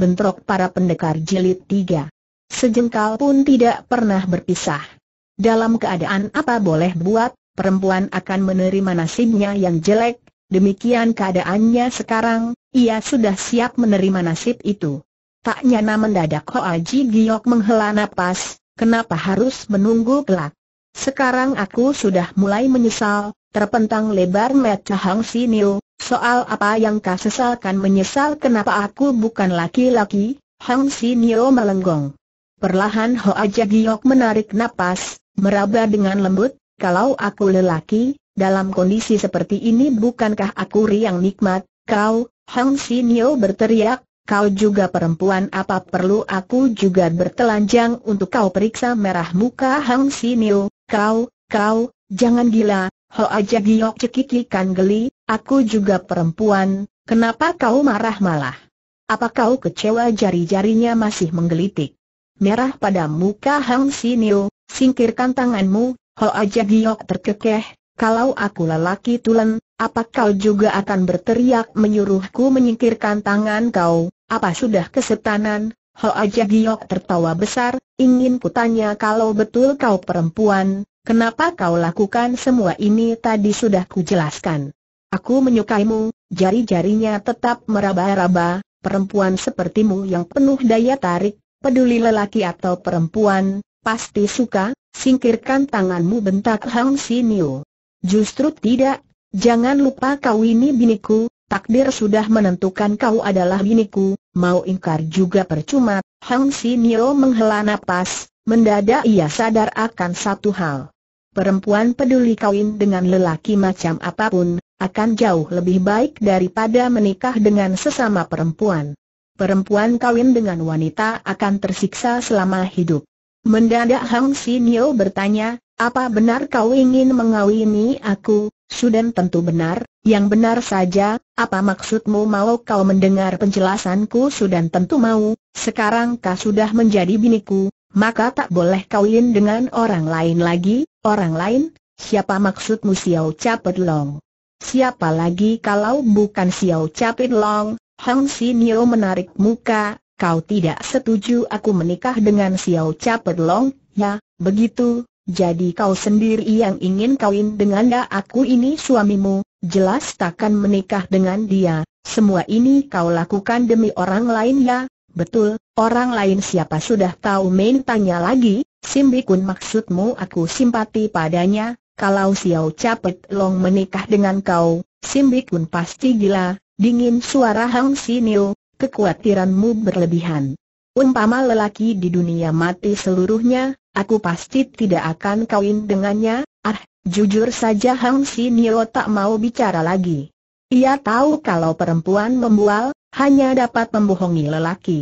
bentrok para pendekar jilid tiga. Sejengkal pun tidak pernah berpisah. Dalam keadaan apa boleh buat, perempuan akan menerima nasibnya yang jelek, demikian keadaannya sekarang, ia sudah siap menerima nasib itu. Tak nyana mendadak Hoa aji, Giok menghela napas, kenapa harus menunggu kelak? Sekarang aku sudah mulai menyesal, terpentang lebar mata Hang Sinil, Soal apa yang kau sesalkan menyesal kenapa aku bukan laki-laki? Hang Nio melenggong. Perlahan Hoa Jagiok menarik napas, meraba dengan lembut, kalau aku lelaki, dalam kondisi seperti ini bukankah aku riang nikmat? Kau, Hang Nio berteriak, kau juga perempuan apa perlu aku juga bertelanjang untuk kau periksa merah muka Hang Nio, kau, kau, jangan gila, aja giok cekikikan geli, aku juga perempuan, kenapa kau marah malah? Apa kau kecewa jari-jarinya masih menggelitik? Merah pada muka Hang Sinio, singkirkan tanganmu, aja giok terkekeh, kalau aku lelaki tulen, apa kau juga akan berteriak menyuruhku menyingkirkan tangan kau, apa sudah kesetanan? aja giok tertawa besar, ingin kutanya kalau betul kau perempuan, Kenapa kau lakukan semua ini tadi sudah kujelaskan. Aku menyukaimu, jari-jarinya tetap meraba-raba, perempuan sepertimu yang penuh daya tarik, peduli lelaki atau perempuan, pasti suka, singkirkan tanganmu bentak Hang Sinio. Justru tidak, jangan lupa kau ini biniku, takdir sudah menentukan kau adalah biniku, mau ingkar juga percuma, Hang Sinio menghela napas, mendadak ia sadar akan satu hal. Perempuan peduli kawin dengan lelaki macam apapun, akan jauh lebih baik daripada menikah dengan sesama perempuan. Perempuan kawin dengan wanita akan tersiksa selama hidup. Mendadak Hang Sinio bertanya, apa benar kau ingin mengawini aku? Sudah tentu benar, yang benar saja, apa maksudmu mau kau mendengar penjelasanku? Sudah tentu mau, sekarang kau sudah menjadi biniku, maka tak boleh kawin dengan orang lain lagi, orang lain, siapa maksudmu Xiao Capit Long? Siapa lagi kalau bukan Xiao Capit Long? Hang Nio menarik muka, kau tidak setuju aku menikah dengan Xiao Capit Long, ya, begitu, jadi kau sendiri yang ingin kawin dengan dia ya aku ini suamimu, jelas takkan menikah dengan dia, semua ini kau lakukan demi orang lain ya, Betul, orang lain siapa sudah tahu main tanya lagi, Simbi Kun maksudmu aku simpati padanya, kalau Xiao Capet Long menikah dengan kau, Simbi Kun pasti gila, dingin suara Hang Sinio, kekhawatiranmu berlebihan. Umpama lelaki di dunia mati seluruhnya, aku pasti tidak akan kawin dengannya, ah, jujur saja Hang Sinio tak mau bicara lagi. Ia tahu kalau perempuan membual, hanya dapat membohongi lelaki.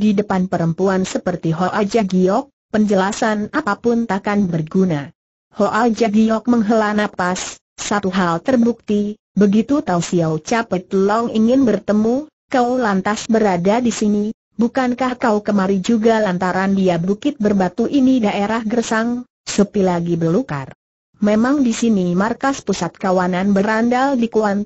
Di depan perempuan seperti Ho Aja Giok, penjelasan apapun takkan berguna. Ho Aja Giok menghela nafas. satu hal terbukti, begitu Tao Xiao Capet Long ingin bertemu, kau lantas berada di sini, bukankah kau kemari juga lantaran dia bukit berbatu ini daerah gersang, sepi lagi belukar. Memang di sini markas pusat kawanan berandal di Kuan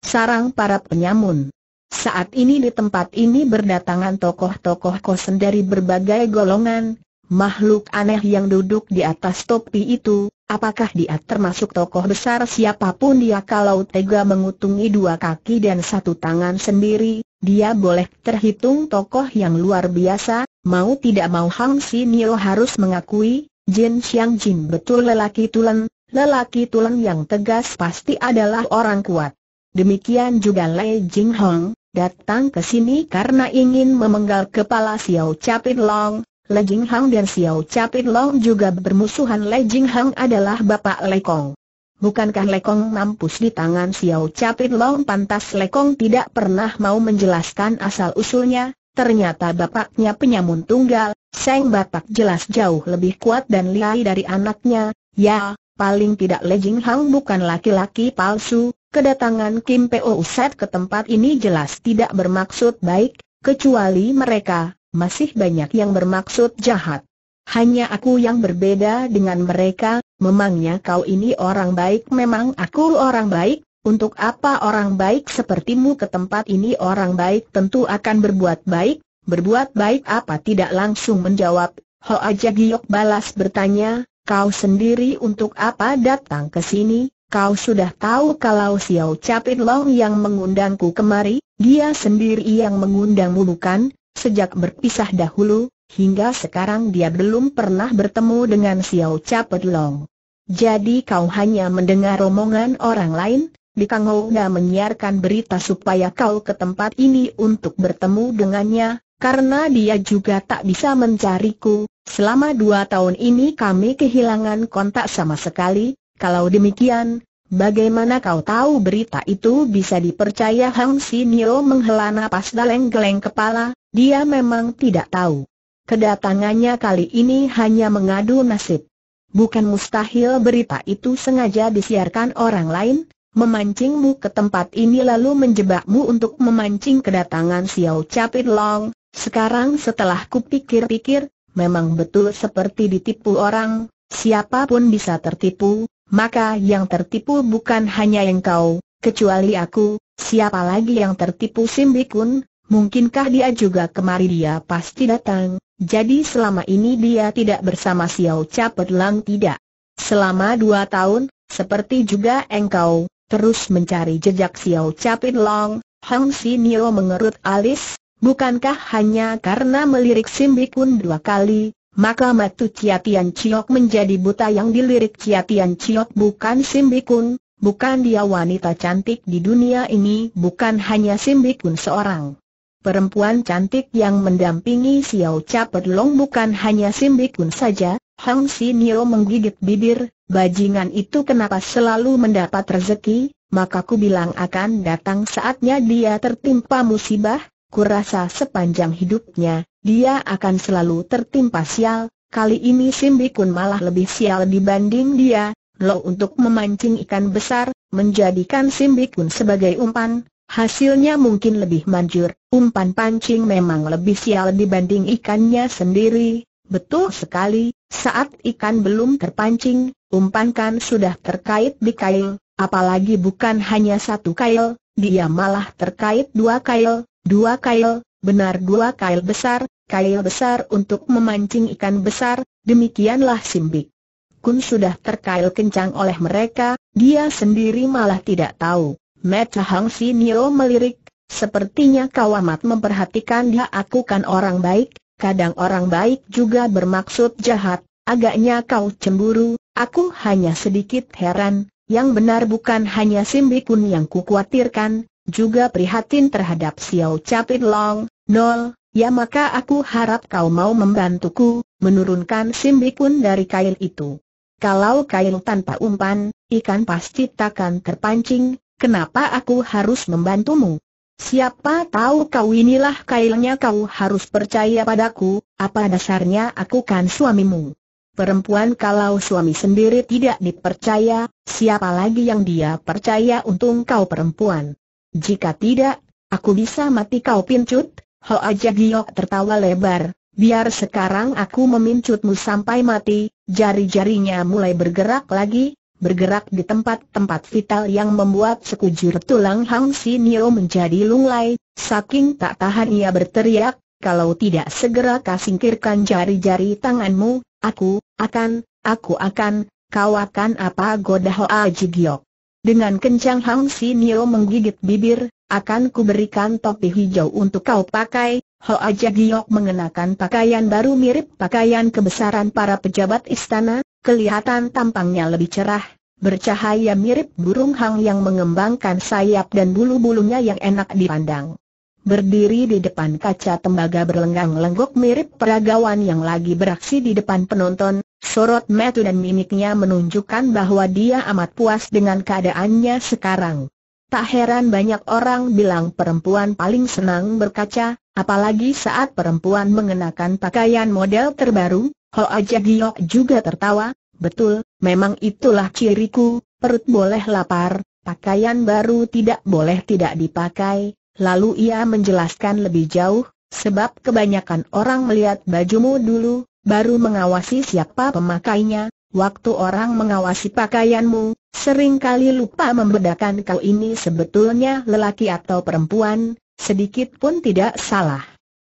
sarang para penyamun. Saat ini di tempat ini berdatangan tokoh-tokoh kosen dari berbagai golongan, makhluk aneh yang duduk di atas topi itu, apakah dia termasuk tokoh besar siapapun dia kalau tega mengutungi dua kaki dan satu tangan sendiri, dia boleh terhitung tokoh yang luar biasa, mau tidak mau Hang Si Nio harus mengakui, Jin Xiang Jin betul lelaki tulen, lelaki tulen yang tegas pasti adalah orang kuat. Demikian juga Lei Jing Hong, datang ke sini karena ingin memenggal kepala Xiao Capit Long, Le Jing Hang dan Xiao Capit Long juga bermusuhan Le Jing Hang adalah Bapak Lekong. Bukankah Lekong mampus di tangan Xiao Capit Long pantas Lekong tidak pernah mau menjelaskan asal-usulnya, ternyata bapaknya penyamun tunggal, Seng bapak jelas jauh lebih kuat dan lihai dari anaknya, ya, paling tidak Le Jing Hang bukan laki-laki palsu, Kedatangan Kim Po Set ke tempat ini jelas tidak bermaksud baik, kecuali mereka, masih banyak yang bermaksud jahat. Hanya aku yang berbeda dengan mereka, memangnya kau ini orang baik memang aku orang baik, untuk apa orang baik sepertimu ke tempat ini orang baik tentu akan berbuat baik, berbuat baik apa tidak langsung menjawab, Aja giok balas bertanya, kau sendiri untuk apa datang ke sini? Kau sudah tahu kalau Xiao Capit Long yang mengundangku kemari, dia sendiri yang mengundangmu bukan? Sejak berpisah dahulu, hingga sekarang dia belum pernah bertemu dengan Xiao Capit Long. Jadi kau hanya mendengar omongan orang lain? Di Ouna menyiarkan berita supaya kau ke tempat ini untuk bertemu dengannya, karena dia juga tak bisa mencariku. Selama dua tahun ini kami kehilangan kontak sama sekali, kalau demikian, bagaimana kau tahu berita itu bisa dipercaya Hang Sinio menghela nafas Daleng geleng kepala, dia memang tidak tahu. Kedatangannya kali ini hanya mengadu nasib. Bukan mustahil berita itu sengaja disiarkan orang lain, memancingmu ke tempat ini lalu menjebakmu untuk memancing kedatangan Xiao Capit Long. Sekarang setelah kupikir-pikir, memang betul seperti ditipu orang, siapapun bisa tertipu, maka yang tertipu bukan hanya engkau, kecuali aku, siapa lagi yang tertipu Simbikun, mungkinkah dia juga kemari dia pasti datang, jadi selama ini dia tidak bersama Xiao Capet Lang tidak. Selama dua tahun, seperti juga engkau, terus mencari jejak Xiao Capit Long, Hang Nio mengerut alis, bukankah hanya karena melirik Simbikun dua kali, maka matu Chia Tian Chiok menjadi buta yang dilirik Chia Tian Chiok bukan Simbikun, bukan dia wanita cantik di dunia ini bukan hanya Simbikun seorang. Perempuan cantik yang mendampingi Xiao Capet Long bukan hanya Simbikun saja, Hang Sinio menggigit bibir, bajingan itu kenapa selalu mendapat rezeki, maka ku bilang akan datang saatnya dia tertimpa musibah, Kurasa sepanjang hidupnya, dia akan selalu tertimpa sial, kali ini Simbi Kun malah lebih sial dibanding dia, Lo untuk memancing ikan besar, menjadikan Simbi Kun sebagai umpan, hasilnya mungkin lebih manjur, umpan pancing memang lebih sial dibanding ikannya sendiri, betul sekali, saat ikan belum terpancing, umpan kan sudah terkait di kail, apalagi bukan hanya satu kail, dia malah terkait dua kail, Dua kail, benar dua kail besar, kail besar untuk memancing ikan besar, demikianlah Simbik. Kun sudah terkail kencang oleh mereka, dia sendiri malah tidak tahu. Meta Hang Nio melirik, sepertinya kau amat memperhatikan dia ya, aku kan orang baik, kadang orang baik juga bermaksud jahat, agaknya kau cemburu, aku hanya sedikit heran, yang benar bukan hanya Simbikun yang kukuatirkan, juga prihatin terhadap Xiao Capit Long, Nol, ya maka aku harap kau mau membantuku, menurunkan simbi pun dari kail itu. Kalau kail tanpa umpan, ikan pasti takkan terpancing, kenapa aku harus membantumu? Siapa tahu kau inilah kailnya kau harus percaya padaku, apa dasarnya aku kan suamimu. Perempuan kalau suami sendiri tidak dipercaya, siapa lagi yang dia percaya untung kau perempuan. Jika tidak, aku bisa mati kau pincut, Hoa Jagiok tertawa lebar, biar sekarang aku memincutmu sampai mati, jari-jarinya mulai bergerak lagi, bergerak di tempat-tempat vital yang membuat sekujur tulang Hang Nio menjadi lunglai, saking tak tahan ia berteriak, kalau tidak segera kasingkirkan jari-jari tanganmu, aku, akan, aku akan, kau akan apa goda Hoa Giok. Dengan kencang Hang Si Nio menggigit bibir, akan kuberikan topi hijau untuk kau pakai, Ho Hoa Jagiok mengenakan pakaian baru mirip pakaian kebesaran para pejabat istana, kelihatan tampangnya lebih cerah, bercahaya mirip burung hang yang mengembangkan sayap dan bulu-bulunya yang enak dipandang. Berdiri di depan kaca tembaga berlenggang lenggok mirip peragawan yang lagi beraksi di depan penonton, Sorot metu dan mimiknya menunjukkan bahwa dia amat puas dengan keadaannya sekarang. Tak heran banyak orang bilang perempuan paling senang berkaca, apalagi saat perempuan mengenakan pakaian model terbaru, Aja Jagiok juga tertawa, betul, memang itulah ciriku, perut boleh lapar, pakaian baru tidak boleh tidak dipakai, lalu ia menjelaskan lebih jauh, sebab kebanyakan orang melihat bajumu dulu, baru mengawasi siapa pemakainya, waktu orang mengawasi pakaianmu, seringkali lupa membedakan kau ini sebetulnya lelaki atau perempuan, sedikit pun tidak salah.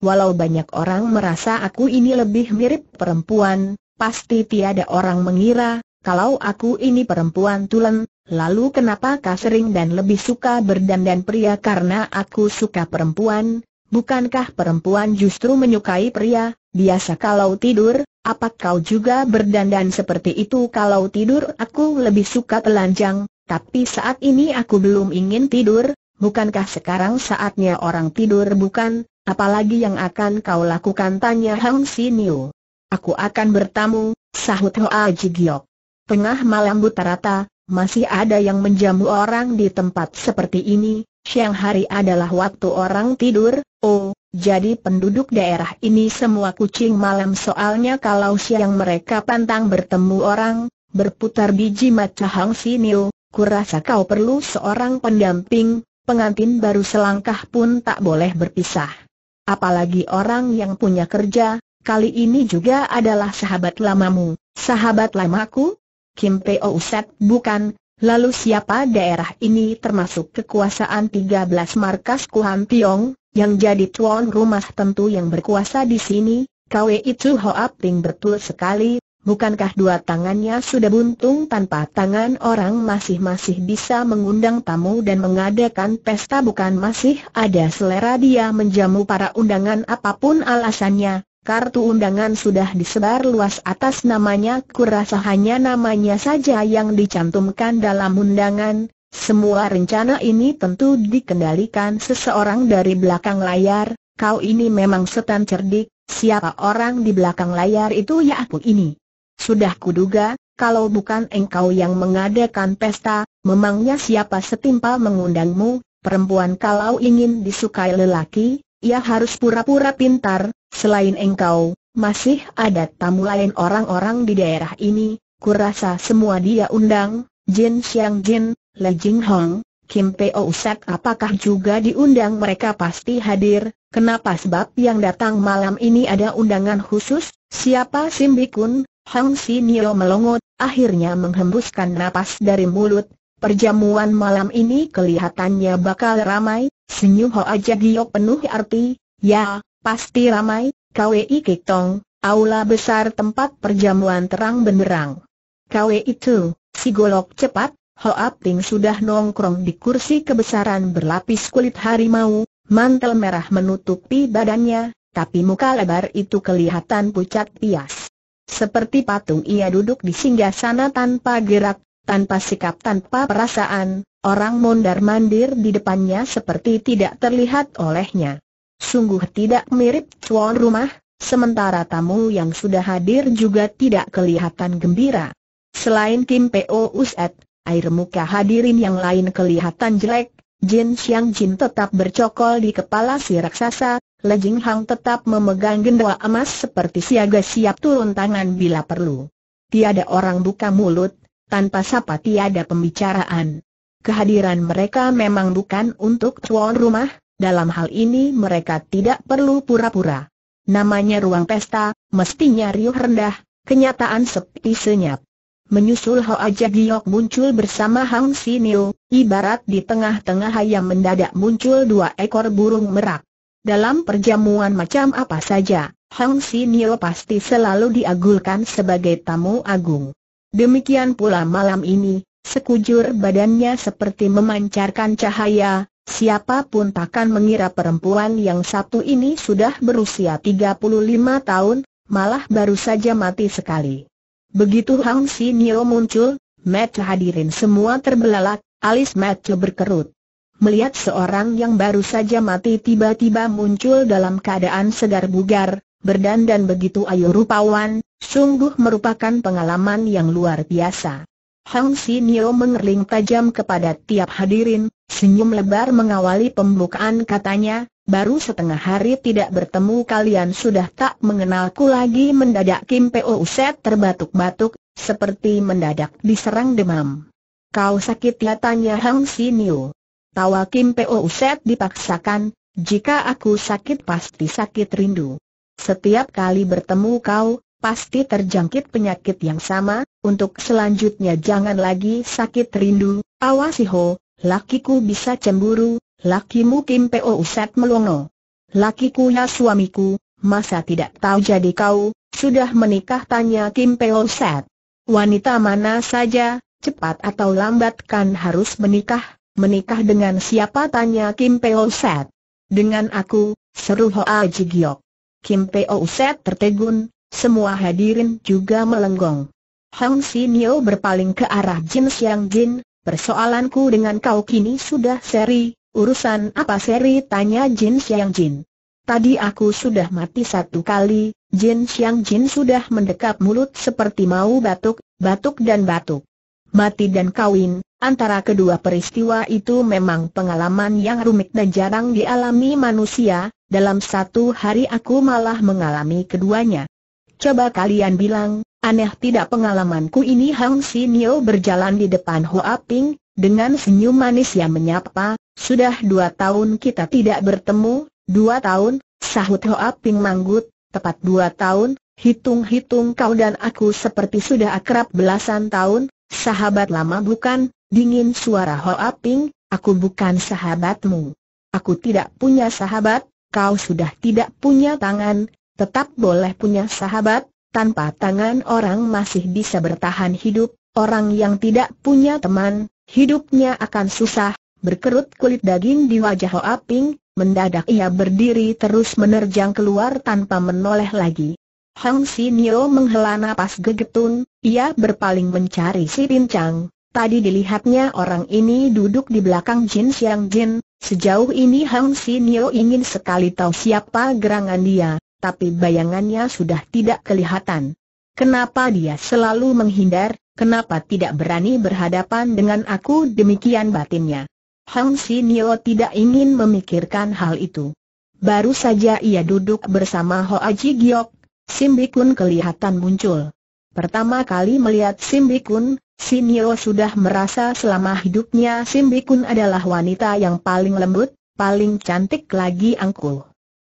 Walau banyak orang merasa aku ini lebih mirip perempuan, pasti tiada orang mengira, kalau aku ini perempuan tulen, lalu kenapa kau sering dan lebih suka berdandan pria karena aku suka perempuan, Bukankah perempuan justru menyukai pria, biasa kalau tidur, apa kau juga berdandan seperti itu kalau tidur aku lebih suka telanjang, tapi saat ini aku belum ingin tidur, bukankah sekarang saatnya orang tidur bukan, apalagi yang akan kau lakukan tanya Hang Siniu. Aku akan bertamu, sahut Hoa Jigiok. Tengah malam buta rata, masih ada yang menjamu orang di tempat seperti ini, siang hari adalah waktu orang tidur, Oh, jadi penduduk daerah ini semua kucing malam soalnya kalau siang mereka pantang bertemu orang, berputar biji maca Hang Sinio, kurasa kau perlu seorang pendamping, pengantin baru selangkah pun tak boleh berpisah. Apalagi orang yang punya kerja, kali ini juga adalah sahabat lamamu. Sahabat lamaku? Kim Peo Uset bukan, lalu siapa daerah ini termasuk kekuasaan 13 markas Kuhan Tiong? yang jadi tuan rumah tentu yang berkuasa di sini, Kwei itu Hoa Ping betul sekali, bukankah dua tangannya sudah buntung tanpa tangan orang masih-masih bisa mengundang tamu dan mengadakan pesta bukan masih ada selera dia menjamu para undangan apapun alasannya, Kartu undangan sudah disebar luas atas namanya kurasa hanya namanya saja yang dicantumkan dalam undangan, semua rencana ini tentu dikendalikan seseorang dari belakang layar, kau ini memang setan cerdik, siapa orang di belakang layar itu ya aku ini. Sudah kuduga, kalau bukan engkau yang mengadakan pesta, memangnya siapa setimpal mengundangmu, perempuan kalau ingin disukai lelaki, ia harus pura-pura pintar, selain engkau, masih ada tamu lain orang-orang di daerah ini, kurasa semua dia undang, Jin Xiang Jin, Lee Jing Hong, Kim Peo oh Sak apakah juga diundang mereka pasti hadir, kenapa sebab yang datang malam ini ada undangan khusus, siapa Sim Bikun, Hong Si Nio melongot, akhirnya menghembuskan napas dari mulut, perjamuan malam ini kelihatannya bakal ramai, senyum Ho Aja Jagiok penuh arti, ya, pasti ramai, KWI Kik-tong, aula besar tempat perjamuan terang benderang. KWI itu, si golok cepat, Hoa Ping sudah nongkrong di kursi kebesaran berlapis kulit harimau, mantel merah menutupi badannya, tapi muka lebar itu kelihatan pucat pias. Seperti patung ia duduk di singgah sana tanpa gerak, tanpa sikap tanpa perasaan, orang mondar-mandir di depannya seperti tidak terlihat olehnya. Sungguh tidak mirip tuan rumah, sementara tamu yang sudah hadir juga tidak kelihatan gembira. Selain Kim P.O. Uset, air muka hadirin yang lain kelihatan jelek, Jin Xiang Jin tetap bercokol di kepala si raksasa, Le Jing Hang tetap memegang gendawa emas seperti siaga siap turun tangan bila perlu. Tiada orang buka mulut, tanpa sapa tiada pembicaraan. Kehadiran mereka memang bukan untuk tuan rumah, dalam hal ini mereka tidak perlu pura-pura. Namanya ruang pesta, mestinya riuh rendah, kenyataan sepi senyap. Menyusul Hoa Jagiok muncul bersama Hang Sinio, ibarat di tengah-tengah hayam mendadak muncul dua ekor burung merak. Dalam perjamuan macam apa saja, Hang Sinio pasti selalu diagulkan sebagai tamu agung. Demikian pula malam ini, sekujur badannya seperti memancarkan cahaya, Siapapun takkan mengira perempuan yang satu ini sudah berusia 35 tahun, malah baru saja mati sekali. Begitu Hang Sinio muncul, Matt hadirin semua terbelalak, alis Matt berkerut. Melihat seorang yang baru saja mati tiba-tiba muncul dalam keadaan segar bugar, berdandan begitu ayu rupawan, sungguh merupakan pengalaman yang luar biasa. Hang Sinio mengerling tajam kepada tiap hadirin, senyum lebar mengawali pembukaan katanya, Baru setengah hari tidak bertemu kalian sudah tak mengenalku lagi mendadak Kim Po Uset terbatuk-batuk, seperti mendadak diserang demam. Kau sakit ya tanya Hang Sinio. Tawa Kim Po Uset dipaksakan, jika aku sakit pasti sakit rindu. Setiap kali bertemu kau, pasti terjangkit penyakit yang sama, untuk selanjutnya jangan lagi sakit rindu, Ho, lakiku bisa cemburu, Lakimu Kim Po Uset melongo. Lakiku ya suamiku, masa tidak tahu jadi kau, sudah menikah tanya Kim Po Uset. Wanita mana saja, cepat atau lambat kan harus menikah, menikah dengan siapa tanya Kim Po Uset. Dengan aku, seru Hoa Jigyok. Kim Po Uset tertegun, semua hadirin juga melenggong. Hang Nio berpaling ke arah Jin Siang Jin, persoalanku dengan kau kini sudah seri, Urusan apa seri tanya Jin Xiang Jin. Tadi aku sudah mati satu kali, Jin Xiang Jin sudah mendekap mulut seperti mau batuk, batuk dan batuk. Mati dan kawin, antara kedua peristiwa itu memang pengalaman yang rumit dan jarang dialami manusia, dalam satu hari aku malah mengalami keduanya. Coba kalian bilang, aneh tidak pengalamanku ini Hang Sinio berjalan di depan Hoa Ping, dengan senyum manis yang menyapa, sudah dua tahun kita tidak bertemu, dua tahun, sahut Hoa Ping Manggut, tepat dua tahun, hitung-hitung kau dan aku seperti sudah akrab belasan tahun, sahabat lama bukan, dingin suara Hoa Ping, aku bukan sahabatmu. Aku tidak punya sahabat, kau sudah tidak punya tangan, tetap boleh punya sahabat, tanpa tangan orang masih bisa bertahan hidup, orang yang tidak punya teman, hidupnya akan susah, berkerut kulit daging di wajah Hoa Ping, mendadak ia berdiri terus menerjang keluar tanpa menoleh lagi. Hang Nio menghela napas gegetun, ia berpaling mencari si pincang. Tadi dilihatnya orang ini duduk di belakang Jin Siang Jin, sejauh ini Hang Nio ingin sekali tahu siapa gerangan dia, tapi bayangannya sudah tidak kelihatan. Kenapa dia selalu menghindar, kenapa tidak berani berhadapan dengan aku demikian batinnya. Hang Sinio tidak ingin memikirkan hal itu. Baru saja ia duduk bersama Ho Aji Giok, Simbikun kelihatan muncul. Pertama kali melihat Simbikun, Sinio sudah merasa selama hidupnya Simbikun adalah wanita yang paling lembut, paling cantik lagi angkuh.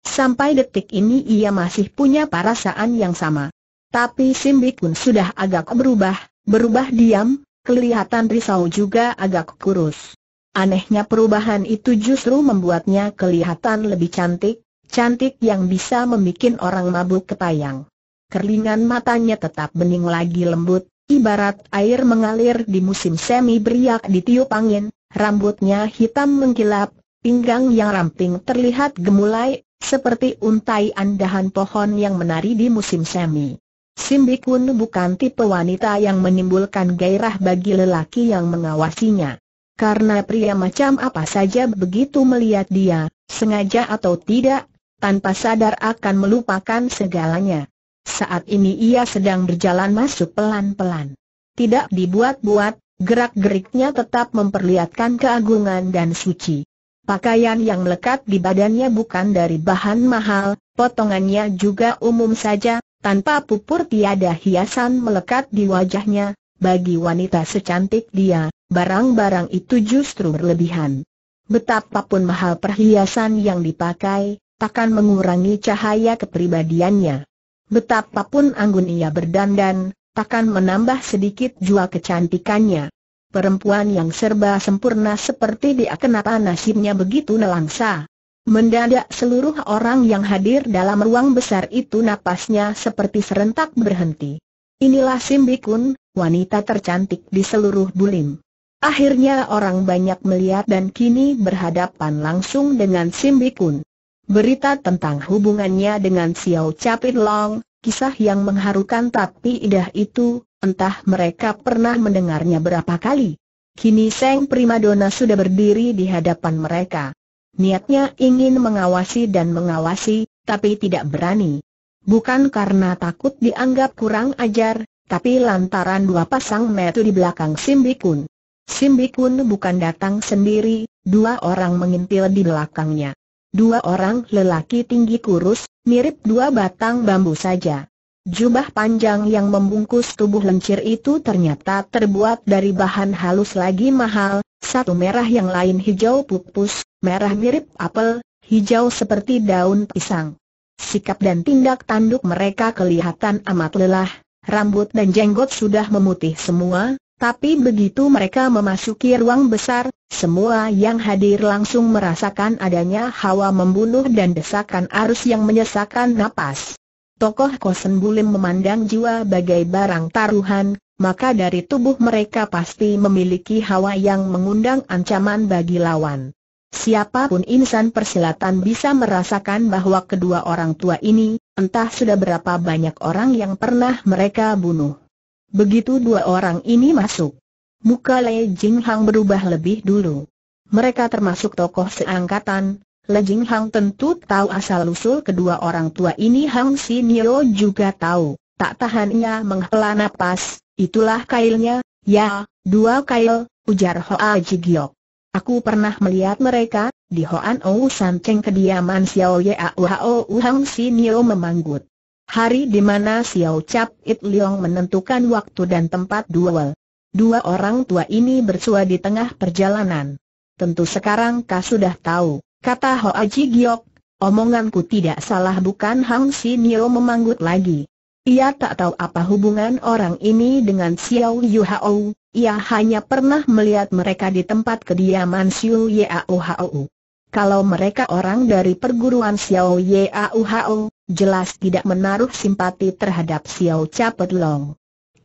Sampai detik ini ia masih punya perasaan yang sama. Tapi Simbikun sudah agak berubah, berubah diam, kelihatan risau juga agak kurus. Anehnya perubahan itu justru membuatnya kelihatan lebih cantik, cantik yang bisa membuat orang mabuk kepayang. Kerlingan matanya tetap bening lagi lembut, ibarat air mengalir di musim semi beriak ditiup angin, rambutnya hitam mengkilap, pinggang yang ramping terlihat gemulai, seperti untai andahan pohon yang menari di musim semi. Simbi Kun bukan tipe wanita yang menimbulkan gairah bagi lelaki yang mengawasinya. Karena pria macam apa saja begitu melihat dia, sengaja atau tidak, tanpa sadar akan melupakan segalanya. Saat ini ia sedang berjalan masuk pelan-pelan. Tidak dibuat-buat, gerak-geriknya tetap memperlihatkan keagungan dan suci. Pakaian yang melekat di badannya bukan dari bahan mahal, potongannya juga umum saja, tanpa pupur tiada hiasan melekat di wajahnya, bagi wanita secantik dia, barang-barang itu justru berlebihan. Betapapun mahal perhiasan yang dipakai, takkan mengurangi cahaya kepribadiannya. Betapapun anggun ia berdandan, takkan menambah sedikit jua kecantikannya. Perempuan yang serba sempurna seperti dia kenapa nasibnya begitu nelangsa. Mendadak seluruh orang yang hadir dalam ruang besar itu napasnya seperti serentak berhenti. Inilah Simbikun, wanita tercantik di seluruh Bulim. Akhirnya orang banyak melihat dan kini berhadapan langsung dengan Simbikun. Berita tentang hubungannya dengan Xiao Capit Long, kisah yang mengharukan tapi idah itu, entah mereka pernah mendengarnya berapa kali. Kini Seng Primadona sudah berdiri di hadapan mereka. Niatnya ingin mengawasi dan mengawasi, tapi tidak berani. Bukan karena takut dianggap kurang ajar, tapi lantaran dua pasang metu di belakang Simbikun. Simbikun bukan datang sendiri, dua orang mengintil di belakangnya. Dua orang lelaki tinggi kurus, mirip dua batang bambu saja. Jubah panjang yang membungkus tubuh lencir itu ternyata terbuat dari bahan halus lagi mahal, satu merah yang lain hijau pupus, merah mirip apel, hijau seperti daun pisang. Sikap dan tindak tanduk mereka kelihatan amat lelah, rambut dan jenggot sudah memutih semua, tapi begitu mereka memasuki ruang besar, semua yang hadir langsung merasakan adanya hawa membunuh dan desakan arus yang menyesakan napas. Tokoh Kosen Bulim memandang jiwa bagai barang taruhan, maka dari tubuh mereka pasti memiliki hawa yang mengundang ancaman bagi lawan. Siapapun insan persilatan bisa merasakan bahwa kedua orang tua ini, Entah sudah berapa banyak orang yang pernah mereka bunuh. Begitu dua orang ini masuk, muka Lei Jinghang berubah lebih dulu. Mereka termasuk tokoh seangkatan, Lei Jing tentu tahu asal-usul kedua orang tua ini Hang Sinio juga tahu, tak tahannya menghela napas, itulah kailnya, ya, dua kail, ujar Hoa Jigyok. Aku pernah melihat mereka, di Hoan Ou Cheng kediaman Xiao Ye Ao Hang Nio memanggut. Hari di mana Xiao Chap It Leong menentukan waktu dan tempat duel. Dua orang tua ini bersua di tengah perjalanan. Tentu sekarang kau sudah tahu, kata Ho Aji Giok, omonganku tidak salah bukan Hang Nio memanggut lagi. Ia tak tahu apa hubungan orang ini dengan Xiao Yu Hao, ia hanya pernah melihat mereka di tempat kediaman Xiao Ye Ao Hao kalau mereka orang dari perguruan Xiao Yauhao, jelas tidak menaruh simpati terhadap Xiao Capet Long.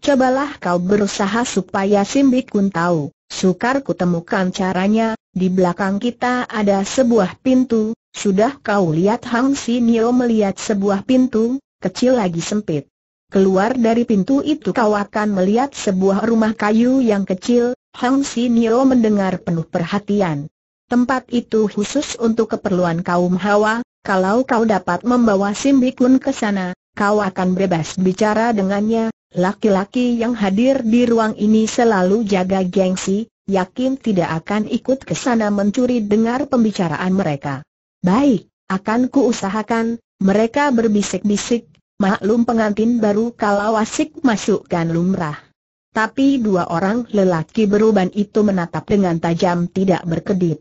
Cobalah kau berusaha supaya Simbit Kun tahu, sukar kutemukan caranya, di belakang kita ada sebuah pintu, sudah kau lihat Hang Si Nio melihat sebuah pintu, kecil lagi sempit. Keluar dari pintu itu kau akan melihat sebuah rumah kayu yang kecil, Hang Si Nio mendengar penuh perhatian. Tempat itu khusus untuk keperluan kaum Hawa, kalau kau dapat membawa Simbikun ke sana, kau akan bebas bicara dengannya. Laki-laki yang hadir di ruang ini selalu jaga gengsi, yakin tidak akan ikut ke sana mencuri dengar pembicaraan mereka. Baik, akan kuusahakan, mereka berbisik-bisik, maklum pengantin baru kalau asik masukkan lumrah. Tapi dua orang lelaki beruban itu menatap dengan tajam tidak berkedip.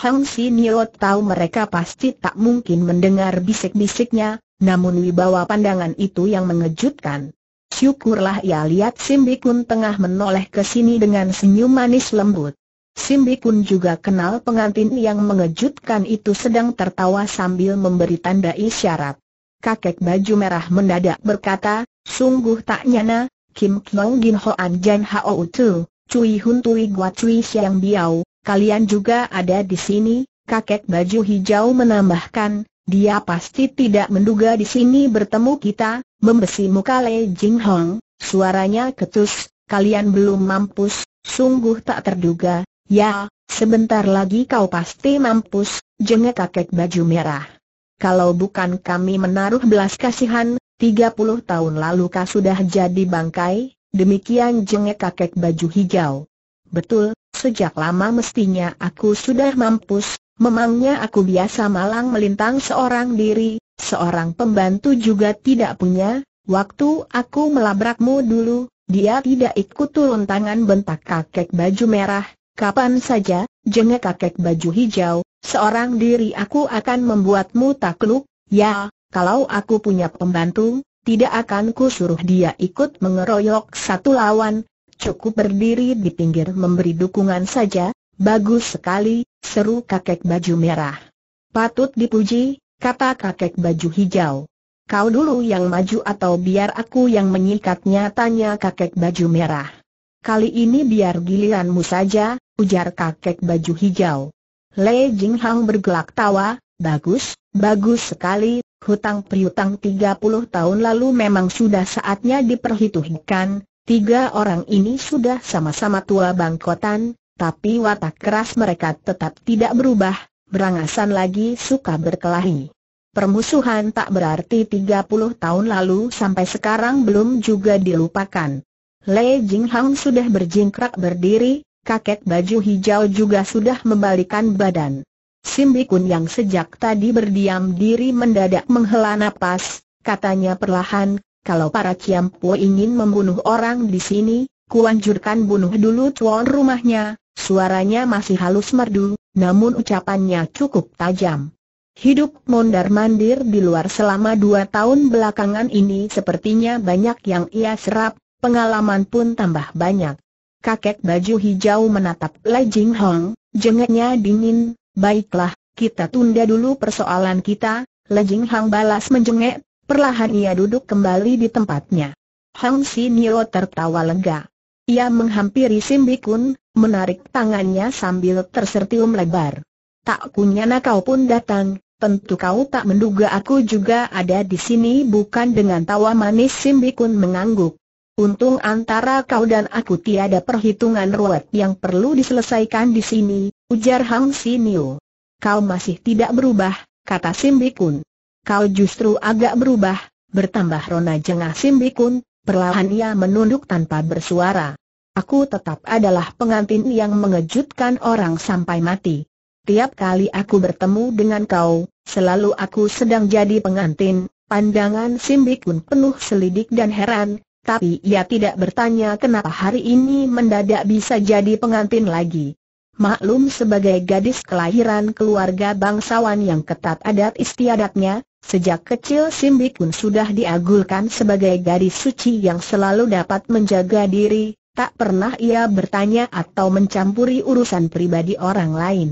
Hang Sinio tahu mereka pasti tak mungkin mendengar bisik-bisiknya, namun wibawa pandangan itu yang mengejutkan. Syukurlah ia lihat Simbikun tengah menoleh ke sini dengan senyum manis lembut. Simbikun juga kenal pengantin yang mengejutkan itu sedang tertawa sambil memberi tanda isyarat. Kakek baju merah mendadak berkata, sungguh tak nyana, Kim Kyong Gin Hoan Jan Hao Tu, Cui Hun Tui Gua Cui siang Biao, kalian juga ada di sini, kakek baju hijau menambahkan, dia pasti tidak menduga di sini bertemu kita, membesi muka Le Jing Hong, suaranya ketus, kalian belum mampus, sungguh tak terduga, ya, sebentar lagi kau pasti mampus, jenge kakek baju merah. Kalau bukan kami menaruh belas kasihan, 30 tahun lalu kau sudah jadi bangkai, demikian jenge kakek baju hijau. Betul, Sejak lama mestinya aku sudah mampus, memangnya aku biasa malang melintang seorang diri, seorang pembantu juga tidak punya, waktu aku melabrakmu dulu, dia tidak ikut turun tangan bentak kakek baju merah, kapan saja, jengek kakek baju hijau, seorang diri aku akan membuatmu takluk, ya, kalau aku punya pembantu, tidak akan ku suruh dia ikut mengeroyok satu lawan, cukup berdiri di pinggir memberi dukungan saja, bagus sekali, seru kakek baju merah. Patut dipuji, kata kakek baju hijau. Kau dulu yang maju atau biar aku yang menyikatnya tanya kakek baju merah. Kali ini biar giliranmu saja, ujar kakek baju hijau. Le Jing Hang bergelak tawa, bagus, bagus sekali, hutang priutang 30 tahun lalu memang sudah saatnya diperhitungkan, Tiga orang ini sudah sama-sama tua bangkotan, tapi watak keras mereka tetap tidak berubah, berangasan lagi suka berkelahi. Permusuhan tak berarti 30 tahun lalu sampai sekarang belum juga dilupakan. Lei Jing sudah berjingkrak berdiri, kakek baju hijau juga sudah membalikan badan. Simbikun yang sejak tadi berdiam diri mendadak menghela napas, katanya perlahan, kalau para Po ingin membunuh orang di sini, kuanjurkan bunuh dulu tuan rumahnya, suaranya masih halus merdu, namun ucapannya cukup tajam. Hidup mondar-mandir di luar selama dua tahun belakangan ini sepertinya banyak yang ia serap, pengalaman pun tambah banyak. Kakek baju hijau menatap Lai Jing Hong, jengeknya dingin, baiklah, kita tunda dulu persoalan kita, Lai Jing Hong balas menjengek, Perlahan ia duduk kembali di tempatnya. Hang Sinio tertawa lega. Ia menghampiri Simbikun, menarik tangannya sambil tersertium lebar. Tak kunyana kau pun datang, tentu kau tak menduga aku juga ada di sini bukan dengan tawa manis Simbikun mengangguk. Untung antara kau dan aku tiada perhitungan ruwet yang perlu diselesaikan di sini, ujar Hang Sinio. Kau masih tidak berubah, kata Simbikun kau justru agak berubah, bertambah Rona jengah Simbikun, perlahan ia menunduk tanpa bersuara. Aku tetap adalah pengantin yang mengejutkan orang sampai mati. Tiap kali aku bertemu dengan kau, selalu aku sedang jadi pengantin, pandangan Simbikun penuh selidik dan heran, tapi ia tidak bertanya kenapa hari ini mendadak bisa jadi pengantin lagi. Maklum sebagai gadis kelahiran keluarga bangsawan yang ketat adat istiadatnya, sejak kecil Simbi Kun sudah diagulkan sebagai gadis suci yang selalu dapat menjaga diri, tak pernah ia bertanya atau mencampuri urusan pribadi orang lain.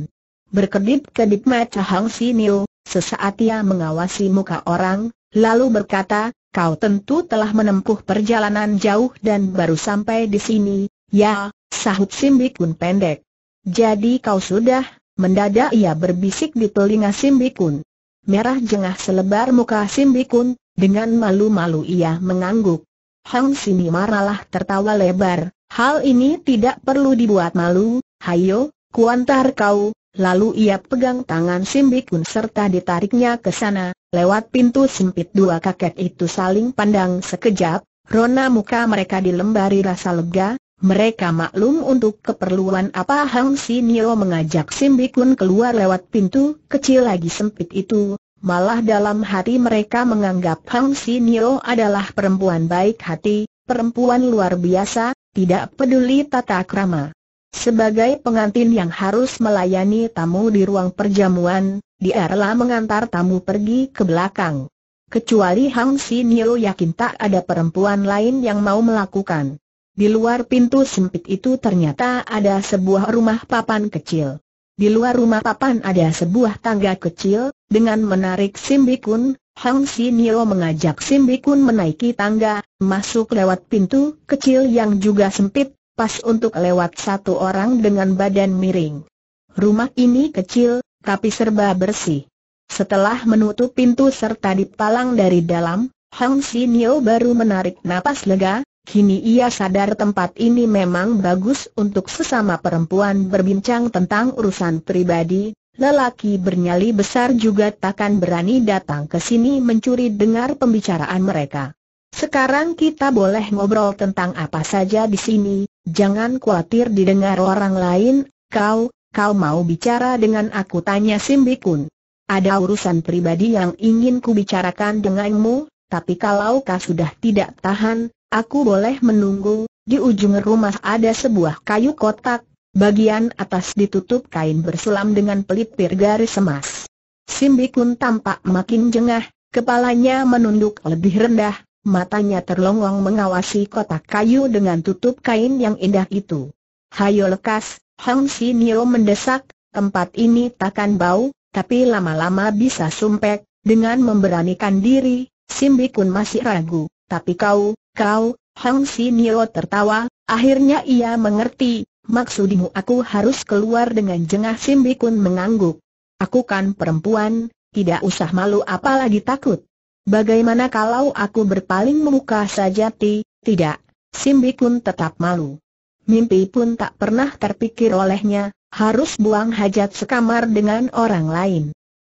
Berkedip-kedip mata Hang sesaat ia mengawasi muka orang, lalu berkata, kau tentu telah menempuh perjalanan jauh dan baru sampai di sini, ya, sahut Simbi Kun pendek. Jadi kau sudah, mendadak ia berbisik di telinga Simbikun. Merah jengah selebar muka Simbikun, dengan malu-malu ia mengangguk. Hang Sini maralah tertawa lebar, hal ini tidak perlu dibuat malu, hayo, kuantar kau, lalu ia pegang tangan Simbikun serta ditariknya ke sana, lewat pintu sempit dua kakek itu saling pandang sekejap, rona muka mereka dilembari rasa lega, mereka maklum untuk keperluan apa Hang Si Nio mengajak Simbikun keluar lewat pintu kecil lagi sempit itu, malah dalam hati mereka menganggap Hang Si Nio adalah perempuan baik hati, perempuan luar biasa, tidak peduli tata krama. Sebagai pengantin yang harus melayani tamu di ruang perjamuan, dia rela mengantar tamu pergi ke belakang. Kecuali Hang Si Nio yakin tak ada perempuan lain yang mau melakukan. Di luar pintu sempit itu ternyata ada sebuah rumah papan kecil. Di luar rumah papan ada sebuah tangga kecil, dengan menarik Simbikun, Hang Nio mengajak Simbikun menaiki tangga, masuk lewat pintu kecil yang juga sempit, pas untuk lewat satu orang dengan badan miring. Rumah ini kecil, tapi serba bersih. Setelah menutup pintu serta dipalang dari dalam, Hang Nio baru menarik napas lega, Kini ia sadar tempat ini memang bagus untuk sesama perempuan berbincang tentang urusan pribadi, lelaki bernyali besar juga takkan berani datang ke sini mencuri dengar pembicaraan mereka. Sekarang kita boleh ngobrol tentang apa saja di sini, jangan khawatir didengar orang lain, kau, kau mau bicara dengan aku tanya Simbikun. Ada urusan pribadi yang ingin ku bicarakan denganmu, tapi kalau kau sudah tidak tahan, Aku boleh menunggu, di ujung rumah ada sebuah kayu kotak, bagian atas ditutup kain bersulam dengan pelipir garis emas. Simbikun tampak makin jengah, kepalanya menunduk lebih rendah, matanya terlongong mengawasi kotak kayu dengan tutup kain yang indah itu. Hayo lekas, Hong Si Nio mendesak, tempat ini takkan bau, tapi lama-lama bisa sumpek, dengan memberanikan diri, Simbikun masih ragu. Tapi kau, Kau, Hang Sinio tertawa, akhirnya ia mengerti, maksudmu aku harus keluar dengan jengah Simbi kun mengangguk. Aku kan perempuan, tidak usah malu apalagi takut. Bagaimana kalau aku berpaling muka saja ti, tidak, Simbi kun tetap malu. Mimpi pun tak pernah terpikir olehnya, harus buang hajat sekamar dengan orang lain.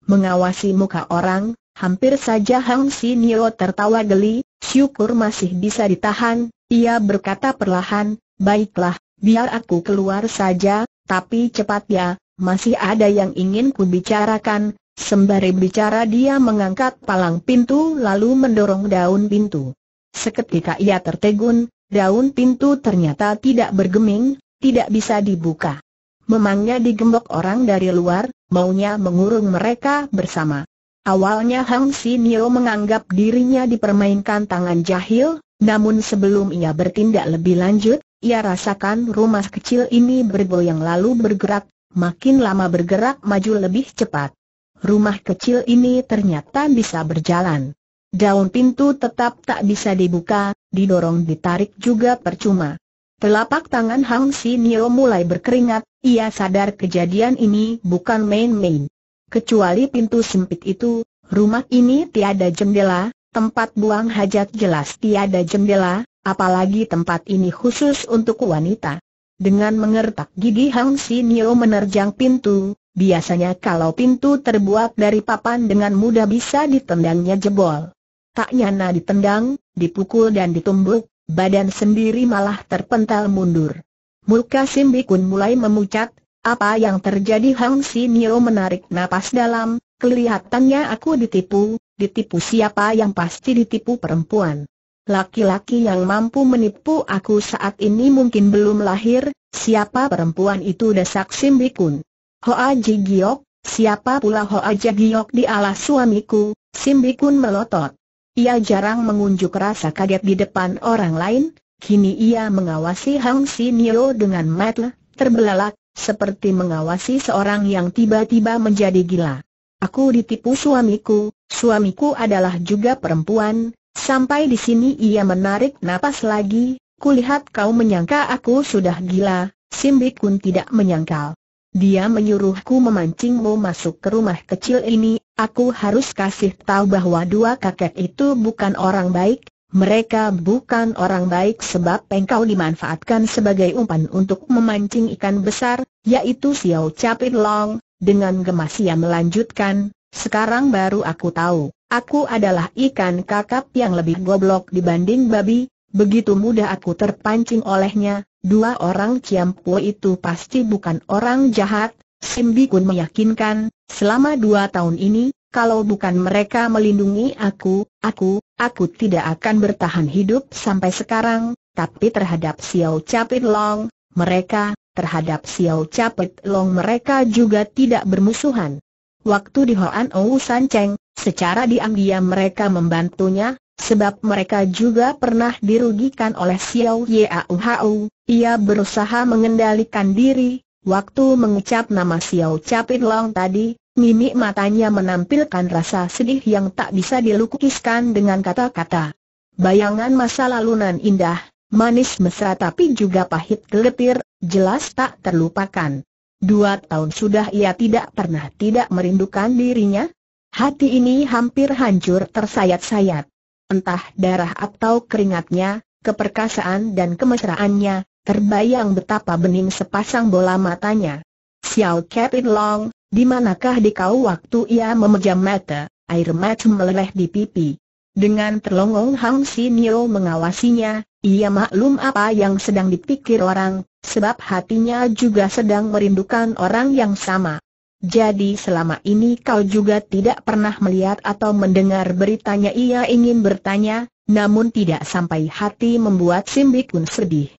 Mengawasi muka orang, hampir saja Hang Sinio tertawa geli, Syukur masih bisa ditahan, ia berkata perlahan, baiklah, biar aku keluar saja, tapi cepat ya, masih ada yang ingin ku bicarakan. Sembari bicara dia mengangkat palang pintu lalu mendorong daun pintu. Seketika ia tertegun, daun pintu ternyata tidak bergeming, tidak bisa dibuka. Memangnya digembok orang dari luar, maunya mengurung mereka bersama. Awalnya Hang Si Nio menganggap dirinya dipermainkan tangan jahil, namun sebelum ia bertindak lebih lanjut, ia rasakan rumah kecil ini bergoyang lalu bergerak, makin lama bergerak maju lebih cepat. Rumah kecil ini ternyata bisa berjalan. Daun pintu tetap tak bisa dibuka, didorong ditarik juga percuma. Telapak tangan Hang Si Nio mulai berkeringat, ia sadar kejadian ini bukan main-main. Kecuali pintu sempit itu, rumah ini tiada jendela, tempat buang hajat jelas tiada jendela, apalagi tempat ini khusus untuk wanita. Dengan mengertak gigi Hang Nio menerjang pintu, biasanya kalau pintu terbuat dari papan dengan mudah bisa ditendangnya jebol. Tak nyana ditendang, dipukul dan ditumbuk, badan sendiri malah terpental mundur. Muka Simbikun mulai memucat, apa yang terjadi Hang Si Niro menarik napas dalam, kelihatannya aku ditipu, ditipu siapa yang pasti ditipu perempuan. Laki-laki yang mampu menipu aku saat ini mungkin belum lahir, siapa perempuan itu desak Simbikun. Hoa Ji Giok, siapa pula Hoa Ji Giok di alas suamiku, Simbikun melotot. Ia jarang mengunjuk rasa kaget di depan orang lain, kini ia mengawasi Hang Si Niro dengan matle, terbelalak, seperti mengawasi seorang yang tiba-tiba menjadi gila. Aku ditipu suamiku, suamiku adalah juga perempuan, sampai di sini ia menarik napas lagi, kulihat kau menyangka aku sudah gila, Simbi Kun tidak menyangkal. Dia menyuruhku memancingmu masuk ke rumah kecil ini, aku harus kasih tahu bahwa dua kakek itu bukan orang baik, mereka bukan orang baik sebab engkau dimanfaatkan sebagai umpan untuk memancing ikan besar, yaitu Xiao Capit Long, dengan gemas ia melanjutkan, sekarang baru aku tahu, aku adalah ikan kakap yang lebih goblok dibanding babi, begitu mudah aku terpancing olehnya, dua orang Ciampu itu pasti bukan orang jahat, Simbi Kun meyakinkan, selama dua tahun ini, kalau bukan mereka melindungi aku, aku, Aku tidak akan bertahan hidup sampai sekarang, tapi terhadap Xiao Capit Long, mereka, terhadap Xiao Capit Long mereka juga tidak bermusuhan. Waktu di Hoan Ou San Cheng, secara diam-diam mereka membantunya, sebab mereka juga pernah dirugikan oleh Xiao Yau Hau, ia berusaha mengendalikan diri, waktu mengucap nama Xiao Capit Long tadi, mimik matanya menampilkan rasa sedih yang tak bisa dilukiskan dengan kata-kata. Bayangan masa lalu nan indah, manis mesra tapi juga pahit geletir, jelas tak terlupakan. Dua tahun sudah ia tidak pernah tidak merindukan dirinya. Hati ini hampir hancur tersayat-sayat. Entah darah atau keringatnya, keperkasaan dan kemesraannya, terbayang betapa bening sepasang bola matanya. Xiao Kevin Long, di manakah di kau waktu ia memejam mata, air mata meleleh di pipi. Dengan terlongong Hang Sinio mengawasinya, ia maklum apa yang sedang dipikir orang, sebab hatinya juga sedang merindukan orang yang sama. Jadi selama ini kau juga tidak pernah melihat atau mendengar beritanya ia ingin bertanya, namun tidak sampai hati membuat pun sedih.